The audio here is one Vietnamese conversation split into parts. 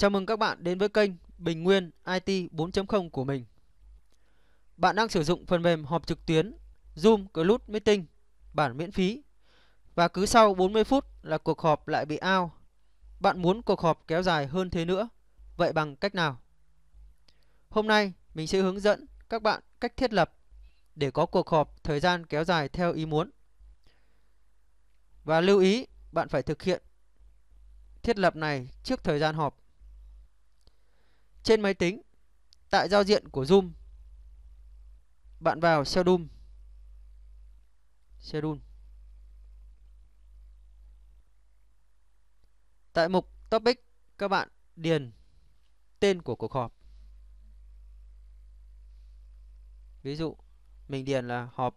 Chào mừng các bạn đến với kênh Bình Nguyên IT 4.0 của mình. Bạn đang sử dụng phần mềm họp trực tuyến Zoom Cloud Meeting bản miễn phí và cứ sau 40 phút là cuộc họp lại bị ao. Bạn muốn cuộc họp kéo dài hơn thế nữa, vậy bằng cách nào? Hôm nay mình sẽ hướng dẫn các bạn cách thiết lập để có cuộc họp thời gian kéo dài theo ý muốn. Và lưu ý bạn phải thực hiện thiết lập này trước thời gian họp trên máy tính, tại giao diện của Zoom, bạn vào Schedule. Schedule. Tại mục Topic, các bạn điền tên của cuộc họp. Ví dụ, mình điền là họp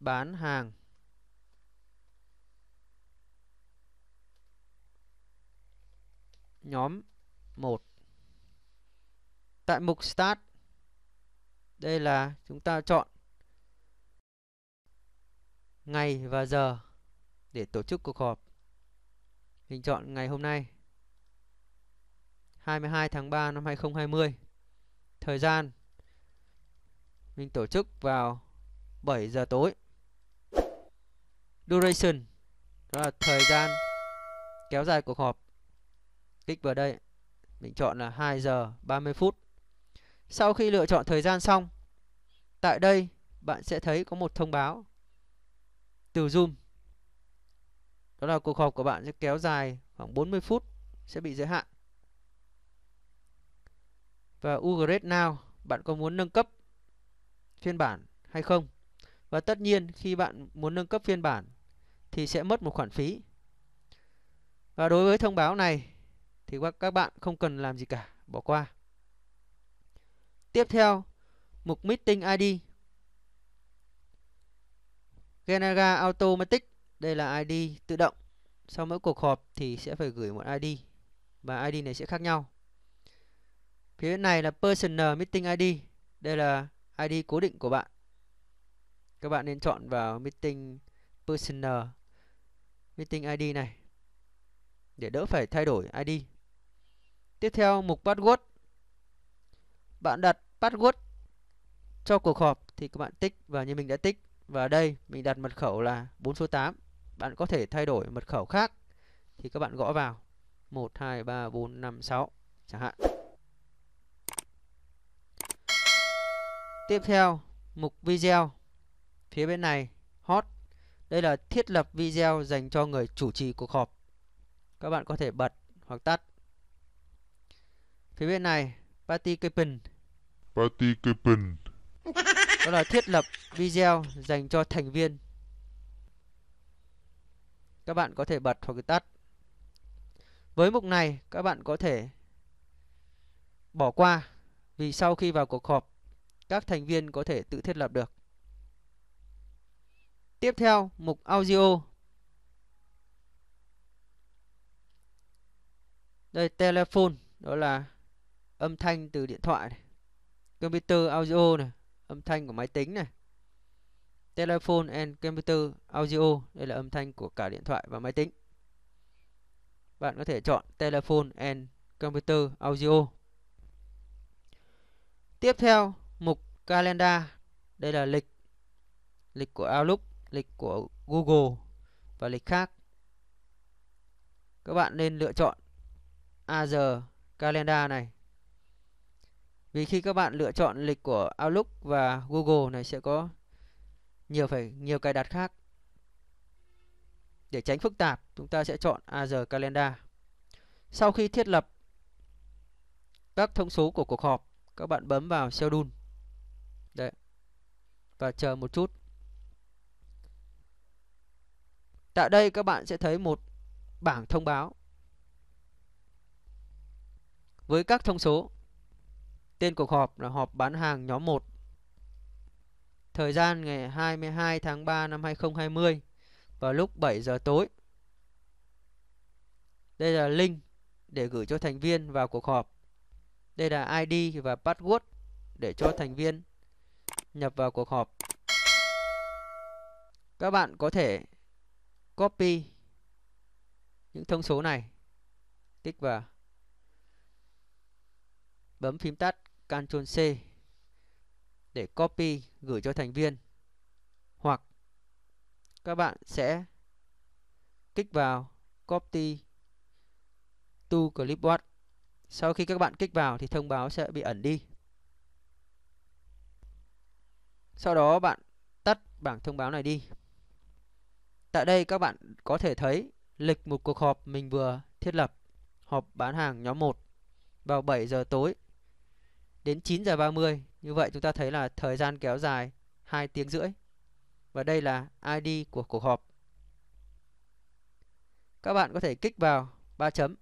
bán hàng nhóm 1 tại mục start đây là chúng ta chọn ngày và giờ để tổ chức cuộc họp mình chọn ngày hôm nay 22 tháng 3 năm 2020 thời gian mình tổ chức vào 7 giờ tối duration đó là thời gian kéo dài cuộc họp kích vào đây mình chọn là 2 giờ 30 phút sau khi lựa chọn thời gian xong, tại đây bạn sẽ thấy có một thông báo từ Zoom. Đó là cuộc họp của bạn sẽ kéo dài khoảng 40 phút sẽ bị giới hạn. Và Upgrade Now bạn có muốn nâng cấp phiên bản hay không? Và tất nhiên khi bạn muốn nâng cấp phiên bản thì sẽ mất một khoản phí. Và đối với thông báo này thì các bạn không cần làm gì cả, bỏ qua. Tiếp theo, mục Meeting ID. Genera Automatic, đây là ID tự động. Sau mỗi cuộc họp thì sẽ phải gửi một ID và ID này sẽ khác nhau. Phía bên này là Personal Meeting ID, đây là ID cố định của bạn. Các bạn nên chọn vào Meeting Personal Meeting ID này để đỡ phải thay đổi ID. Tiếp theo mục password bạn đặt password cho cuộc họp thì các bạn tích và như mình đã tích và đây mình đặt mật khẩu là 4 số 8 bạn có thể thay đổi mật khẩu khác thì các bạn gõ vào 1 2 3 4 5 6 chẳng hạn tiếp theo mục video phía bên này hot đây là thiết lập video dành cho người chủ trì cuộc họp các bạn có thể bật hoặc tắt phía bên này Patty Capon. Patty Capon. Đó là thiết lập video dành cho thành viên. Các bạn có thể bật hoặc tắt. Với mục này, các bạn có thể bỏ qua vì sau khi vào cuộc họp, các thành viên có thể tự thiết lập được. Tiếp theo, mục audio. Đây telephone, đó là âm thanh từ điện thoại này, computer audio này, âm thanh của máy tính này. Telephone and computer audio, đây là âm thanh của cả điện thoại và máy tính. Bạn có thể chọn telephone and computer audio. Tiếp theo, mục calendar, đây là lịch lịch của Outlook, lịch của Google và lịch khác. Các bạn nên lựa chọn AR calendar này vì khi các bạn lựa chọn lịch của Outlook và Google này sẽ có nhiều phải nhiều cài đặt khác. Để tránh phức tạp, chúng ta sẽ chọn Azure Calendar. Sau khi thiết lập các thông số của cuộc họp, các bạn bấm vào Schedule. Đấy. Và chờ một chút. Tại đây các bạn sẽ thấy một bảng thông báo với các thông số Tên cuộc họp là họp bán hàng nhóm 1. Thời gian ngày 22 tháng 3 năm 2020 vào lúc 7 giờ tối. Đây là link để gửi cho thành viên vào cuộc họp. Đây là ID và password để cho thành viên nhập vào cuộc họp. Các bạn có thể copy những thông số này, kích vào, bấm phím tắt Ctrl C để copy gửi cho thành viên hoặc các bạn sẽ kích vào copy to clipboard. Sau khi các bạn kích vào thì thông báo sẽ bị ẩn đi. Sau đó bạn tắt bảng thông báo này đi. Tại đây các bạn có thể thấy lịch một cuộc họp mình vừa thiết lập, họp bán hàng nhóm 1 vào 7 giờ tối đến 9 giờ 30. Như vậy chúng ta thấy là thời gian kéo dài 2 tiếng rưỡi. Và đây là ID của cuộc họp. Các bạn có thể kích vào ba chấm.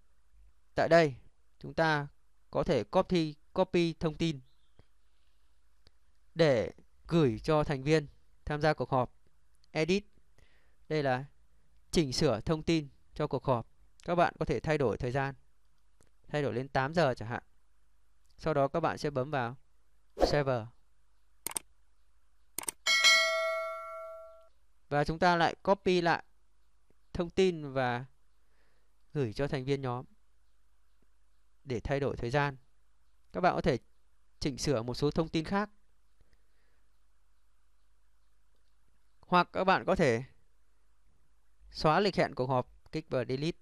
Tại đây, chúng ta có thể copy copy thông tin để gửi cho thành viên tham gia cuộc họp. Edit. Đây là chỉnh sửa thông tin cho cuộc họp. Các bạn có thể thay đổi thời gian. Thay đổi lên 8 giờ chẳng hạn. Sau đó các bạn sẽ bấm vào Server Và chúng ta lại copy lại thông tin và gửi cho thành viên nhóm để thay đổi thời gian. Các bạn có thể chỉnh sửa một số thông tin khác. Hoặc các bạn có thể xóa lịch hẹn cuộc họp, kích vào delete.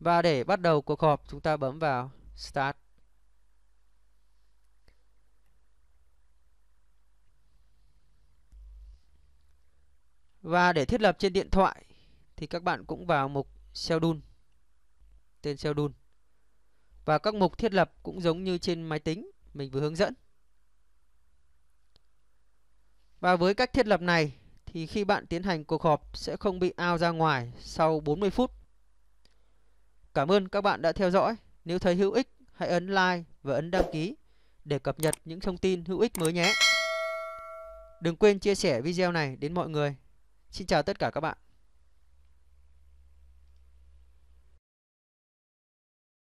Và để bắt đầu cuộc họp, chúng ta bấm vào start. Và để thiết lập trên điện thoại thì các bạn cũng vào mục Sheldon. Tên Sheldon. Và các mục thiết lập cũng giống như trên máy tính mình vừa hướng dẫn. Và với cách thiết lập này thì khi bạn tiến hành cuộc họp sẽ không bị ao ra ngoài sau 40 phút. Cảm ơn các bạn đã theo dõi. Nếu thấy hữu ích, hãy ấn like và ấn đăng ký để cập nhật những thông tin hữu ích mới nhé. Đừng quên chia sẻ video này đến mọi người Xin chào tất cả các bạn.